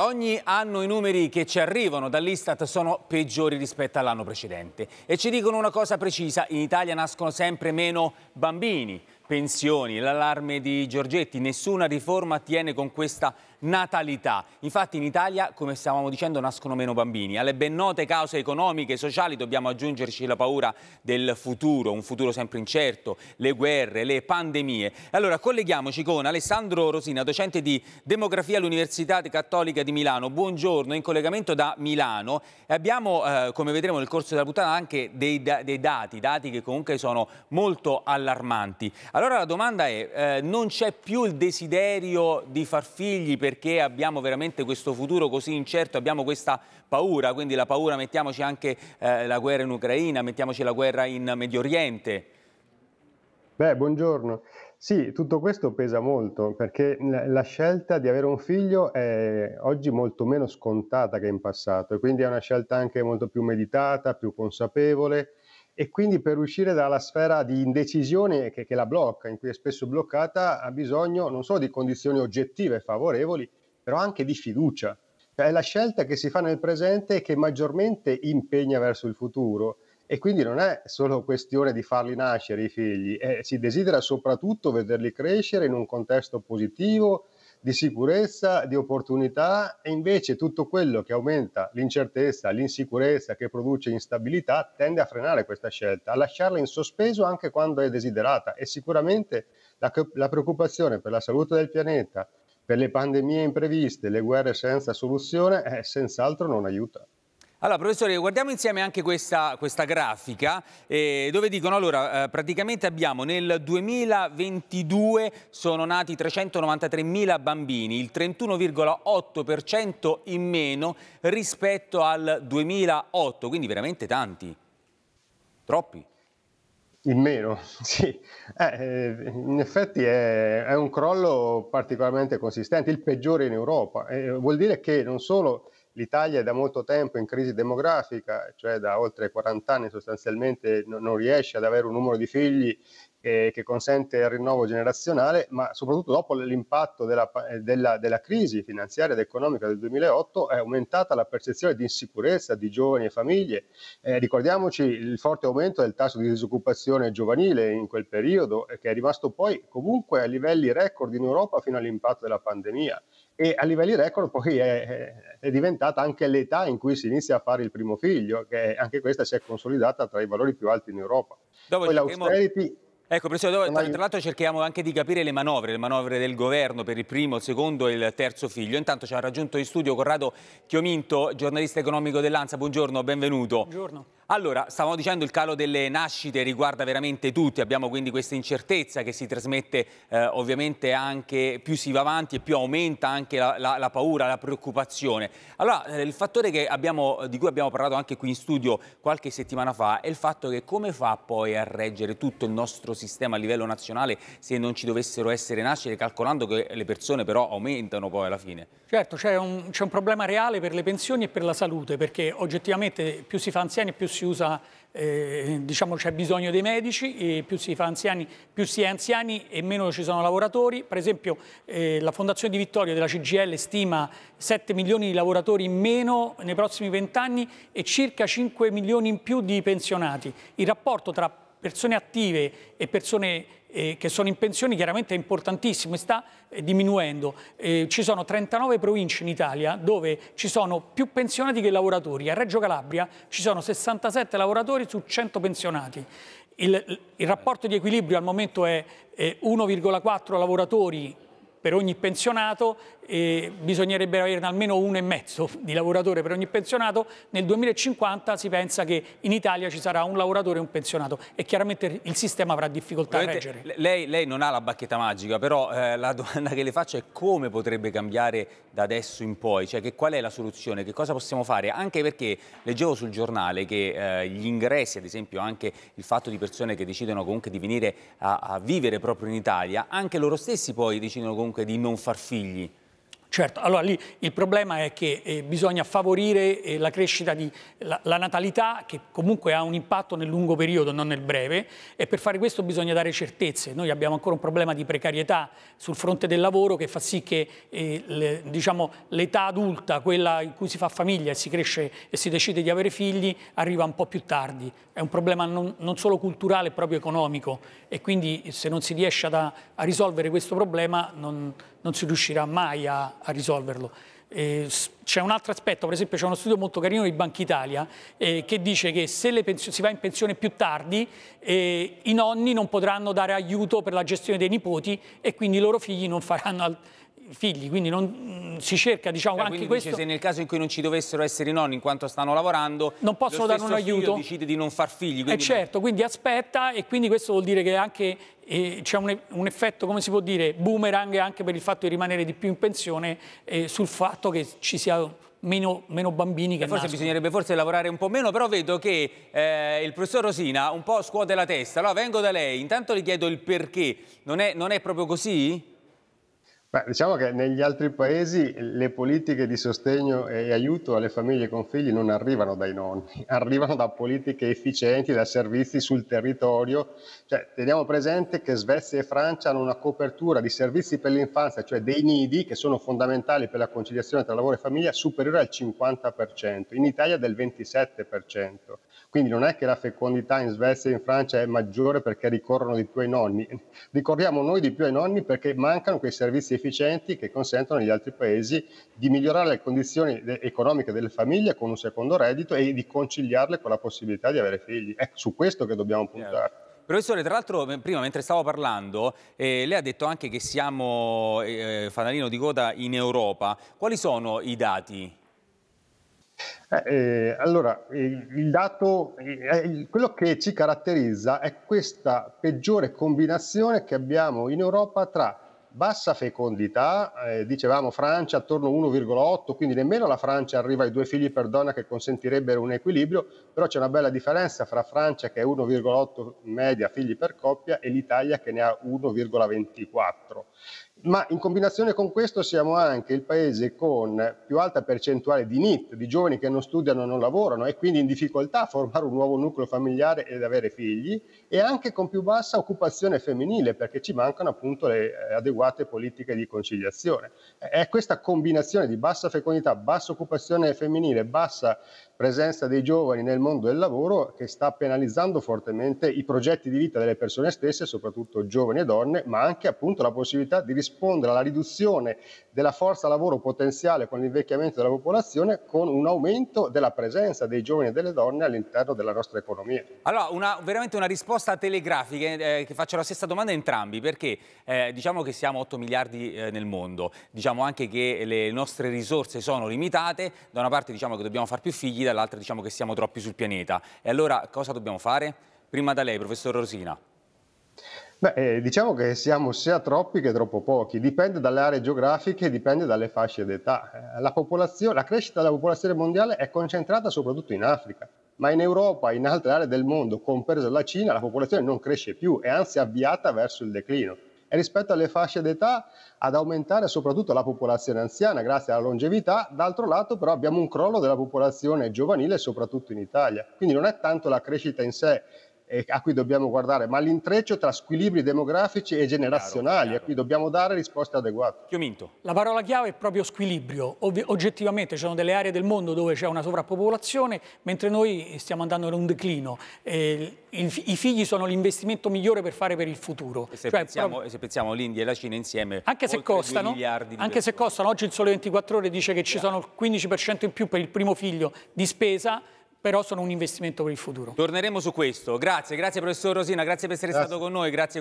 Ogni anno i numeri che ci arrivano dall'Istat sono peggiori rispetto all'anno precedente e ci dicono una cosa precisa, in Italia nascono sempre meno bambini, pensioni, l'allarme di Giorgetti, nessuna riforma tiene con questa natalità. Infatti in Italia, come stavamo dicendo, nascono meno bambini. Alle ben note cause economiche e sociali dobbiamo aggiungerci la paura del futuro, un futuro sempre incerto, le guerre, le pandemie. Allora colleghiamoci con Alessandro Rosina, docente di demografia all'Università Cattolica di Milano. Buongiorno, in collegamento da Milano. E Abbiamo, eh, come vedremo nel corso della puntata, anche dei, dei, dati, dati che comunque sono molto allarmanti. Allora la domanda è, eh, non c'è più il desiderio di far figli perché abbiamo veramente questo futuro così incerto, abbiamo questa paura, quindi la paura mettiamoci anche eh, la guerra in Ucraina, mettiamoci la guerra in Medio Oriente. Beh, buongiorno. Sì, tutto questo pesa molto perché la scelta di avere un figlio è oggi molto meno scontata che in passato e quindi è una scelta anche molto più meditata, più consapevole e quindi per uscire dalla sfera di indecisione che, che, la blocca, in cui è spesso bloccata, ha bisogno non solo di condizioni oggettive favorevoli, però anche di fiducia. Cioè, è la scelta che si fa nel presente che maggiormente impegna verso il futuro e quindi non è solo questione di farli nascere i figli, eh, si desidera soprattutto vederli crescere in un contesto positivo, di sicurezza, di opportunità e invece tutto quello che aumenta l'incertezza, l'insicurezza, che produce instabilità, tende a frenare questa scelta, a lasciarla in sospeso anche quando è desiderata e sicuramente la, la preoccupazione per la salute del pianeta, per le pandemie impreviste, le guerre senza soluzione, è eh, senz'altro non aiuta. Allora, professore, guardiamo insieme anche questa, questa grafica eh, dove dicono, allora, eh, praticamente abbiamo nel 2022 sono nati 393.000 bambini, il 31,8% in meno rispetto al 2008, quindi veramente tanti, troppi. In meno, sì. Eh, eh, in effetti è, è, un crollo particolarmente consistente, il peggiore in Europa. Eh, vuol dire che non solo l'Italia è da molto tempo in crisi demografica, cioè da oltre 40 anni sostanzialmente non riesce ad avere un numero di figli che, che consente il rinnovo generazionale, ma soprattutto dopo l'impatto della, eh, della, della, crisi finanziaria ed economica del 2008 è aumentata la percezione di insicurezza di giovani e famiglie. Eh, ricordiamoci il forte aumento del tasso di disoccupazione giovanile in quel periodo, eh, che è rimasto poi comunque a livelli record in Europa fino all'impatto della pandemia e a livelli record poi è, è, diventata anche l'età in cui si inizia a fare il primo figlio, che anche questa si è consolidata tra i valori più alti in Europa. Dopo poi l'austerity... Ecco, professore, tra, tra l'altro cerchiamo anche di capire le manovre, le manovre del governo per il primo, il secondo e il terzo figlio. Intanto ci ha raggiunto in studio Corrado Chiominto, giornalista economico dell'Anza. Buongiorno, benvenuto. Buongiorno. Allora, stavamo dicendo il calo delle nascite riguarda veramente tutti, abbiamo quindi questa incertezza che si trasmette eh, ovviamente anche più si va avanti e più aumenta anche la, la, la paura, la preoccupazione. Allora, eh, il fattore abbiamo, di cui abbiamo parlato anche qui in studio qualche settimana fa è il fatto che come fa poi a reggere tutto il nostro sistema a livello nazionale se non ci dovessero essere nascite, calcolando che le persone però aumentano poi alla fine? Certo, c'è un, un problema reale per le pensioni e per la salute, perché oggettivamente più si fa anziani più si si usa, eh, diciamo c'è bisogno dei medici, più si fa anziani, più si è anziani e meno ci sono lavoratori. Per esempio eh, la Fondazione di Vittorio della CGL stima 7 milioni di lavoratori in meno nei prossimi 20 anni e circa 5 milioni in più di pensionati. Il rapporto tra persone attive e persone eh, che sono in pensione chiaramente è importantissimo e sta eh, diminuendo. Eh, ci sono 39 province in Italia dove ci sono più pensionati che lavoratori. A Reggio Calabria ci sono 67 lavoratori su 100 pensionati. Il, il rapporto di equilibrio al momento è 1,4 lavoratori per ogni pensionato eh, bisognerebbe averne almeno uno e mezzo di lavoratore per ogni pensionato, nel 2050 si pensa che in Italia ci sarà un lavoratore e un pensionato e chiaramente il sistema avrà difficoltà Ovviamente, a reggere. Lei, lei, non ha la bacchetta magica, però eh, la domanda che le faccio è come potrebbe cambiare da adesso in poi, cioè che, qual è la soluzione, che cosa possiamo fare, anche perché leggevo sul giornale che eh, gli ingressi, ad esempio anche il fatto di persone che decidono comunque di venire a, a vivere proprio in Italia, anche loro stessi poi decidono comunque di non far figli. Certo, allora lì il problema è che eh, bisogna favorire eh, la crescita di la, la, natalità che comunque ha un impatto nel lungo periodo, non nel breve e per fare questo bisogna dare certezze. Noi abbiamo ancora un problema di precarietà sul fronte del lavoro che fa sì che eh, diciamo, l'età diciamo, adulta, quella in cui si fa famiglia e si cresce e si decide di avere figli, arriva un po' più tardi. È un problema non, non solo culturale, è proprio economico e quindi se non si riesce ad, a risolvere questo problema non non si riuscirà mai a, a risolverlo. E c'è un altro aspetto, per esempio c'è uno studio molto carino di Banca Italia eh, che dice che se si va in pensione più tardi eh, i nonni non potranno dare aiuto per la gestione dei nipoti e quindi i loro figli non faranno figli, quindi non, mm, si cerca diciamo, eh, anche dice, questo. se nel caso in cui non ci dovessero essere i nonni in quanto stanno lavorando, non possono dare un aiuto. decide di non far figli. Quindi... Eh certo, quindi aspetta e quindi questo vuol dire che anche eh, c'è un, un, effetto, come si può dire, boomerang anche per il fatto di rimanere di più in pensione eh, sul fatto che ci sia Meno, meno, bambini che forse nascono. bisognerebbe forse lavorare un po' meno però vedo che eh, il professor Rosina un po' scuote la testa allora vengo da lei intanto le chiedo il perché non è, non è proprio così? Beh, diciamo che negli altri paesi le politiche di sostegno e aiuto alle famiglie con figli non arrivano dai nonni, arrivano da politiche efficienti, da servizi sul territorio. Cioè, teniamo presente che Svezia e Francia hanno una copertura di servizi per l'infanzia, cioè dei nidi, che sono fondamentali per la conciliazione tra lavoro e famiglia, superiore al 50%, in Italia del 27%. Quindi non è che la fecondità in Svezia e in Francia è maggiore perché ricorrono di più ai nonni, ricorriamo noi di più ai nonni perché mancano quei servizi efficienti efficienti che consentono agli altri paesi di migliorare le condizioni economiche delle famiglie con un secondo reddito e di conciliarle con la possibilità di avere figli. È su questo che dobbiamo puntare. Yeah. Professore, tra l'altro prima mentre stavo parlando, eh, lei ha detto anche che siamo eh, eh fanalino di coda in Europa. Quali sono i dati? Eh, eh allora, il dato, eh, quello che ci caratterizza è questa peggiore combinazione che abbiamo in Europa tra bassa fecondità, eh, dicevamo Francia attorno 1,8, quindi nemmeno la Francia arriva ai due figli per donna che consentirebbero un equilibrio, però c'è una bella differenza fra Francia che è 1,8 media figli per coppia e l'Italia che ne ha 1,24 ma in combinazione con questo siamo anche il paese con più alta percentuale di NIT, di giovani che non studiano e non lavorano e quindi in difficoltà a formare un nuovo nucleo familiare ed avere figli e anche con più bassa occupazione femminile perché ci mancano appunto le eh, adeguate politiche di conciliazione. È questa combinazione di bassa fecondità, bassa occupazione femminile, bassa presenza dei giovani nel mondo del lavoro che sta penalizzando fortemente i progetti di vita delle persone stesse, soprattutto giovani e donne, ma anche appunto la possibilità di rispondere alla riduzione della forza lavoro potenziale con l'invecchiamento della popolazione con un aumento della presenza dei giovani e delle donne all'interno della nostra economia. Allora, una, veramente una risposta telegrafica eh, eh che faccio la stessa domanda a entrambi, perché eh, diciamo che siamo 8 miliardi eh, nel mondo, diciamo anche che le nostre risorse sono limitate, da una parte diciamo che dobbiamo fare più figli, dall'altra diciamo che siamo troppi sul pianeta. E allora cosa dobbiamo fare? Prima da lei, professor Rosina. Beh, eh, diciamo che siamo sia troppi che troppo pochi, dipende dalle aree geografiche, dipende dalle fasce d'età. Eh, la, la crescita della popolazione mondiale è concentrata soprattutto in Africa, ma in Europa e in altre aree del mondo, compresa la Cina, la popolazione non cresce più, è anzi avviata verso il declino e rispetto alle fasce d'età ad aumentare soprattutto la popolazione anziana grazie alla longevità, d'altro lato però abbiamo un crollo della popolazione giovanile soprattutto in Italia, quindi non è tanto la crescita in sé a cui dobbiamo guardare, ma l'intreccio tra squilibri demografici e generazionali, chiaro, chiaro. a cui dobbiamo dare risposte adeguate. Chiominto. La parola chiave è proprio squilibrio. Ob oggettivamente ci sono delle aree del mondo dove c'è una sovrappopolazione, mentre noi stiamo andando in un declino. Eh, il, I figli sono l'investimento migliore per fare per il futuro. E se, cioè, pensiamo, se pensiamo all'India e alla Cina insieme, anche se costano, anche se costano, oggi il Sole 24 Ore dice che ci yeah. sono il 15% in più per il primo figlio di spesa, però sono un investimento per il futuro. Torneremo su questo. Grazie, grazie professor Rosina, grazie per essere grazie. stato con noi. Grazie.